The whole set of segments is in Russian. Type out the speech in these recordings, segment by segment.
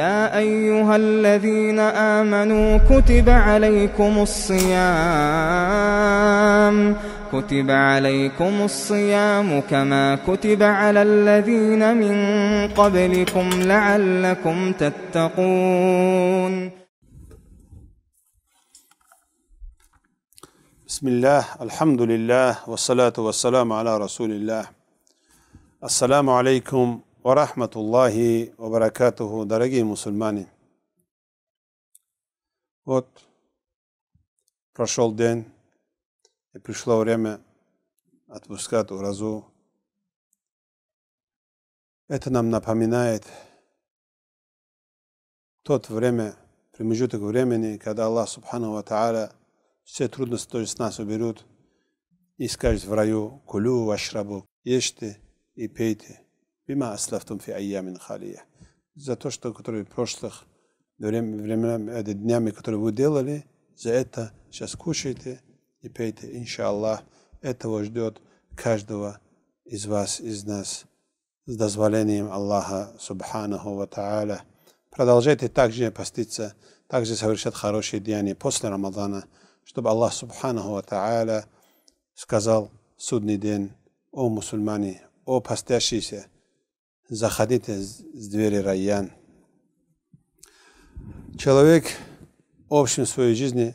يا أيها الذين آمنوا كتب عليكم الصيام كتب عليكم الصيام كما كتب على الذين من قبلكم لعلكم تتقون بسم الله الحمد لله والصلاة والسلام على رسول الله السلام عليكم Ва рахматуллахи ва баракатуху, дорогие мусульмане. Вот прошел день, и пришло время отпускать уразу. Это нам напоминает тот время, промежуток времени, когда Аллах Субхану Ва Та'аля все трудности тоже с нас уберут и скажет в раю «Кулю вашрабу» – ешьте и пейте – Бима асляфтум фи айямин халия. За то, что которые в прошлых времена, э, днями, которые вы делали, за это сейчас кушайте и пейте, иншаллах. Этого ждет каждого из вас, из нас, с дозволением Аллаха Субханаху Ва Тааля. Продолжайте также поститься, также совершать хорошие деяния после Рамадана, чтобы Аллах Субханаху Ва Тааля сказал судный день, о мусульмане, о постящиеся, Заходите с двери райян. Человек в общем своей жизни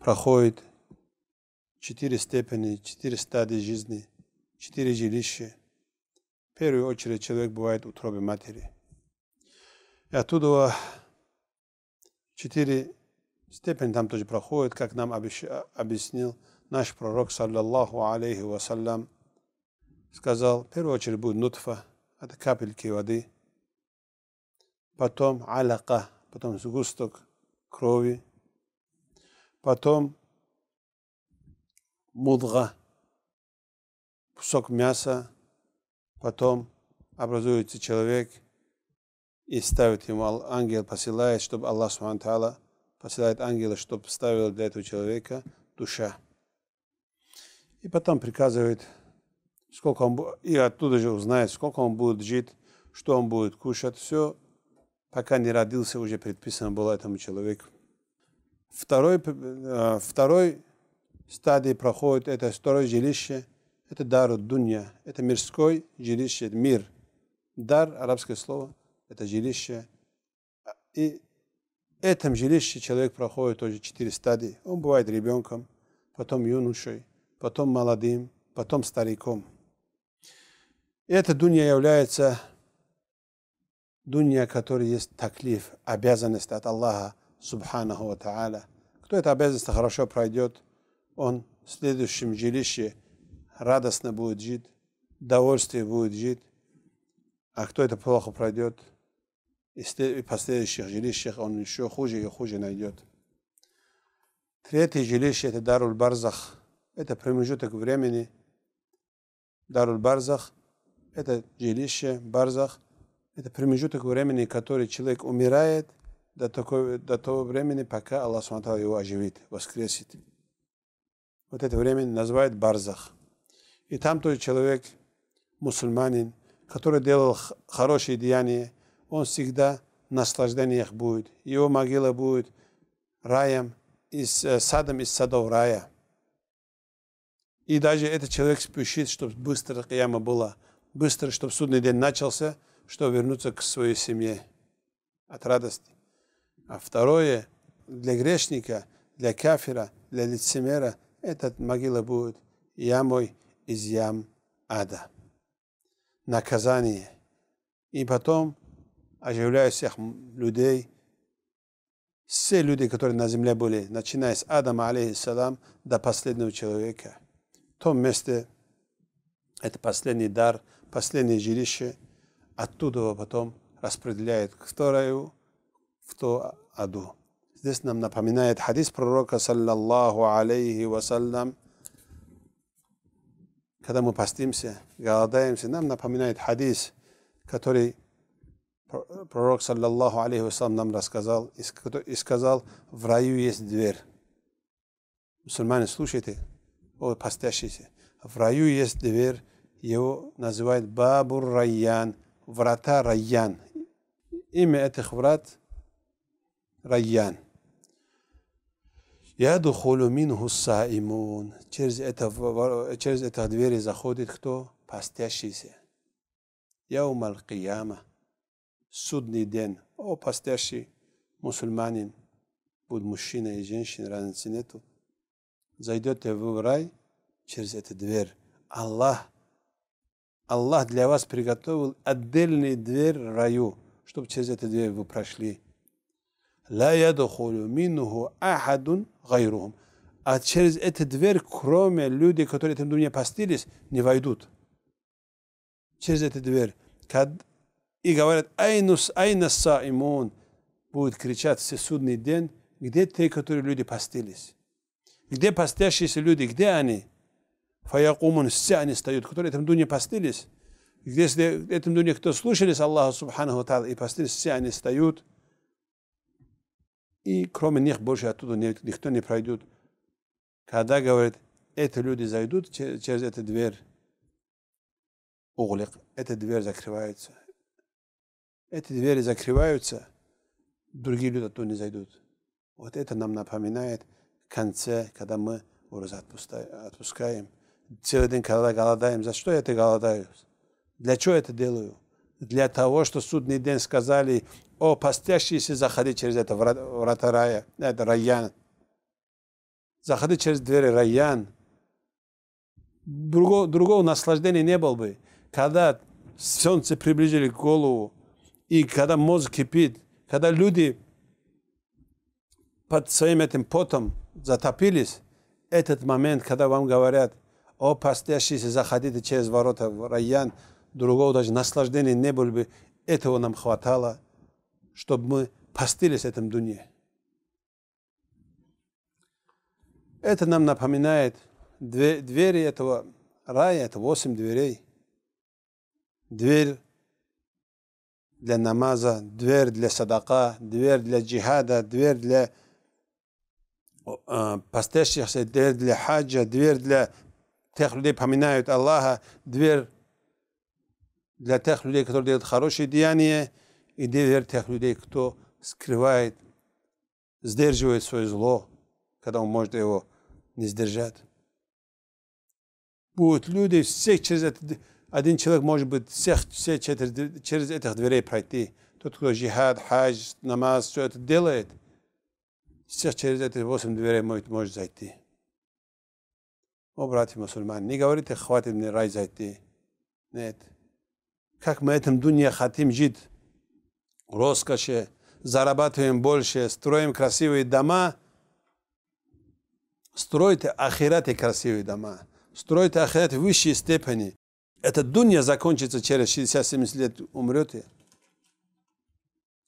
проходит четыре степени, четыре стадии жизни, четыре жилища. В первую очередь человек бывает в утробе матери. И оттуда четыре степени там тоже проходит, как нам объяснил наш пророк, саллаллаху алейхи вассалям, сказал, в первую очередь будет нутфа – это капельки воды, потом аляка, потом сгусток крови, потом мудга, кусок мяса, потом образуется человек и ставит ему ангел, посылает, чтобы Аллах Субтитры посылает ангела, чтобы ставил для этого человека душа. И потом приказывает сколько он, и оттуда же узнает, сколько он будет жить, что он будет кушать, все, пока не родился, уже предписано было этому человеку. Второй, э, второй стадии проходит, это второе жилище, это дар дунья, это мирское жилище, это мир. Дар, арабское слово, это жилище. И в этом жилище человек проходит тоже четыре стадии. Он бывает ребенком, потом юношей, потом молодым, потом стариком эта дунья является дунья, которая есть таклиф, обязанность от Аллаха, субханаху ва та'аля. Кто эта обязанность хорошо пройдет, он в следующем жилище радостно будет жить, довольствие будет жить. А кто это плохо пройдет, и в последующих жилищах он еще хуже и хуже найдет. Третье жилище – это Даруль Барзах. Это промежуток времени. Даруль Барзах – это жилище, барзах, это промежуток времени, который человек умирает до, такой, до того времени, пока Аллах Субтитры его оживит, воскресит. Вот это время называют барзах. И там тоже человек, мусульманин, который делал хорошие деяния, он всегда наслаждениях будет. Его могила будет раем, из, э, садом из садов рая. И даже этот человек спешит, чтобы быстро кияма была – быстро, чтобы судный день начался, чтобы вернуться к своей семье от радости. А второе, для грешника, для кафира, для лицемера, этот могила будет ямой из ям ада. Наказание. И потом оживляют всех людей, все люди, которые на земле были, начиная с Адама, алейхиссалам, до последнего человека. В том месте это последний дар – последнее жилище, оттуда потом распределяет к вторую в то аду. Здесь нам напоминает хадис пророка, саллаллаху алейхи вассалям, когда мы постимся, голодаемся, нам напоминает хадис, который пророк, саллаллаху алейхи вассалям, нам рассказал и сказал, в раю есть дверь. Мусульмане, слушайте, о, постящиеся, в раю есть дверь, его называют Бабур Райян, врата Райян. Имя этих врат Райян. Я Ядухулю мингу имун. Через это, через это двери заходит кто? Постящийся. Яумал Кияма. Судный день. О, постящий мусульманин, будь мужчина и женщина, разницы нету. Зайдете в рай через эту дверь. Аллах Аллах для вас приготовил отдельный дверь раю, чтобы через эту дверь вы прошли. «Ла ядхулю минху ахадун гайрум». А через эту дверь, кроме людей, которые там не постились, не войдут. Через эту дверь. И говорят, «Айнус, айнас имун будет кричать все судный день, где те, которые люди постились? Где постящиеся люди, где они? фаякумун, все они встают, которые в этом дуне постылись. Если в этом дуне кто слушались Аллаха Субхану Тала и постылись, все они встают. И кроме них больше оттуда никто не пройдет. Когда, говорит, эти люди зайдут через эту дверь, углик, эта дверь закрывается. Эти двери закрываются, другие люди оттуда не зайдут. Вот это нам напоминает в конце, когда мы розе отпускаем целый день, когда голодаем, за что я это голодаю? Для чего это делаю? Для того, что судный день сказали, о, постящиеся, заходи через это врата рая, это раян. Заходи через двери раян. Другого, другого наслаждения не было бы. Когда солнце приблизили к голову, и когда мозг кипит, когда люди под своим этим потом затопились, этот момент, когда вам говорят, опаслящийся заходите через ворота в райян, другого даже наслаждения не было бы, этого нам хватало, чтобы мы постились в этом дуне. Это нам напоминает двери этого рая, это восемь дверей. Дверь для намаза, дверь для садака, дверь для джихада, дверь для а, э, постящихся, дверь для хаджа, дверь для тех людей поминают Аллаха, дверь для тех людей, которые делают хорошие деяния, и дверь тех людей, кто скрывает, сдерживает свое зло, когда он может его не сдержать. Будут люди, все через этот, один человек может быть всех, все через, через этих дверей пройти. Тот, кто джихад, хадж, намаз, все это делает, всех через эти восемь дверей может, может зайти. О, братья мусульмане, не говорите, хватит мне рай зайти. Нет. Как мы этом дуне хотим жить? Роскоши, зарабатываем больше, строим красивые дома. Стройте ахираты красивые дома. Стройте ахираты высшей степени. Эта дунья закончится через 60-70 лет, умрете.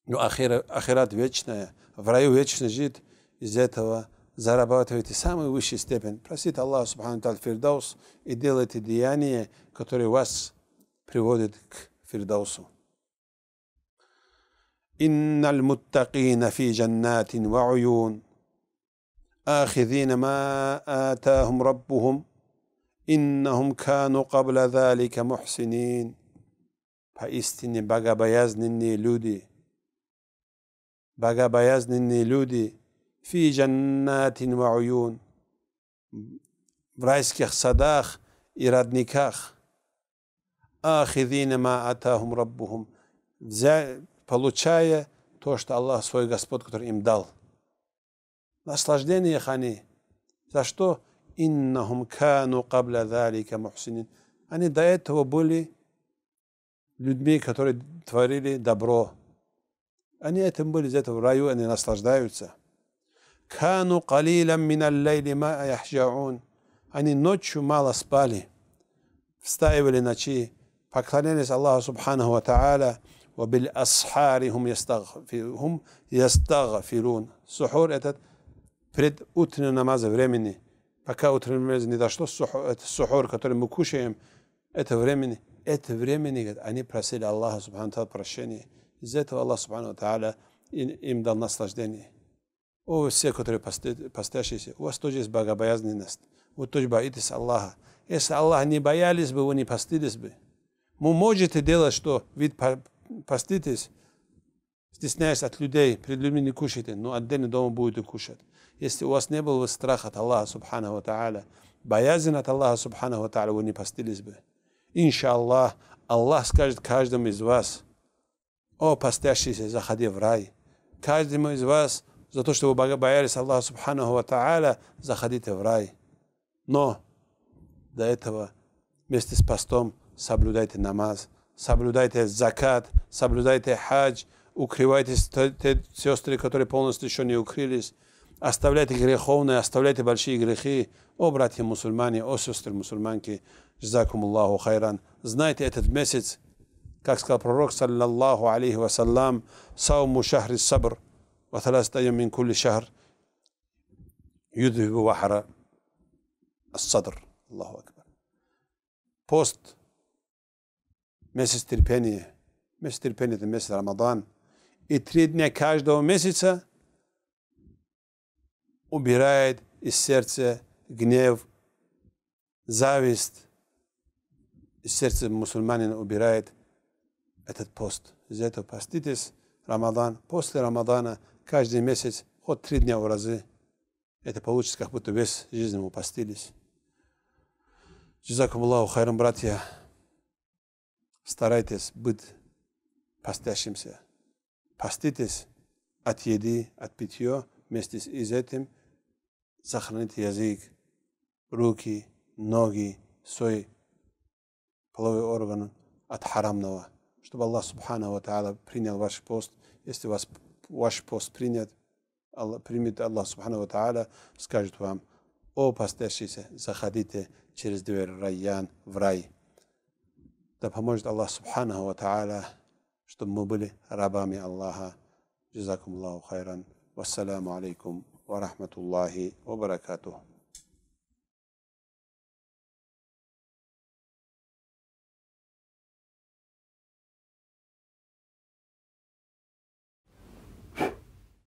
Но ахират вечная, в раю вечно жить. Из этого зарабатываете эти самые высшие степени. Просите Аллаха Субхану Таль Фирдаус и делайте деяния, которые вас приводят к Фирдаусу. إن المتقين في جنات وعيون آخذين ما آتاهم ربهم إنهم كانوا قبل ذلك محسنين поистине богобоязненные люди, богобоязненные люди – في جنات وعيون в райских садах и родниках. Ахидина ма атахум раббухум. Получая то, что Аллах, свой Господь, который им дал. Наслаждение хани. За что? Иннахум кану кабля залика мухсинин. Они до этого были людьми, которые творили добро. Они этим были, из этого в раю они наслаждаются. Кану калилям минал лейли ма яхжаун. Они ночью мало спали, встаивали ночи, поклонялись Аллаху Субханаху Ва Та'аля, وبالأسحار هم يستغفرون يستغفرون сухур этот пред утренний намаз времени пока утренний намаз не дошло сухур который мы кушаем это времени это времени они просили Аллаха Субхану прощения из этого Аллах Субхану Тааля им дал наслаждение О, все, которые постящиеся, у вас тоже есть богобоязненность. Вы тоже боитесь Аллаха. Если Аллаха не боялись бы, вы не постились бы. Вы можете делать, что вы поститесь, стесняясь от людей, перед людьми не кушайте, но отдельно дома будете кушать. Если у вас не было страха от Аллаха, субханаху та'аля, боязнь от Аллаха, субханаху та'аля, вы не постились бы. Иншаллах, Аллах скажет каждому из вас, о, постящийся, заходи в рай. Каждому из вас – за то, что вы боялись Аллаха Субхану Ва Та'аля, заходите в рай. Но до этого вместе с постом соблюдайте намаз, соблюдайте закат, соблюдайте хадж, укрывайте сестры, которые полностью еще не укрылись, оставляйте греховные, оставляйте большие грехи. О, братья мусульмане, о, сестры мусульманки, жзакум Аллаху хайран. Знайте этот месяц, как сказал пророк, саллаллаху алейхи вассалам, сауму шахри сабр, وثلاثة أيام من كل شهر يذهب وحر الصدر الله أكبر بوست mjesec trpenije, mjesec trpenije je mjesec Ramadan i tri dne každog mjeseca ubiraje iz srce gnjev, zavist. Iz srce muslimanina ubiraje этот пост. Из-за этого поститесь Рамадан. После Рамадана – каждый месяц, от три дня в разы, это получится, как будто весь жизнь мы постились. Джизакум хайрам, братья, старайтесь быть постящимся. Поститесь от еды, от питья, вместе с этим сохраните язык, руки, ноги, свой половой орган от харамного, чтобы Аллах Субхану Ва Та'ала принял ваш пост, если вас ваш пост принят, Аллах, примет Аллах Субхану Тааля, скажет вам, о постящийся, заходите через дверь райян в рай. Да поможет Аллах Субхану Тааля, чтобы мы были рабами Аллаха. Джизакум Аллаху хайран. Вассаламу алейкум ва рахматуллахи ва баракатуху.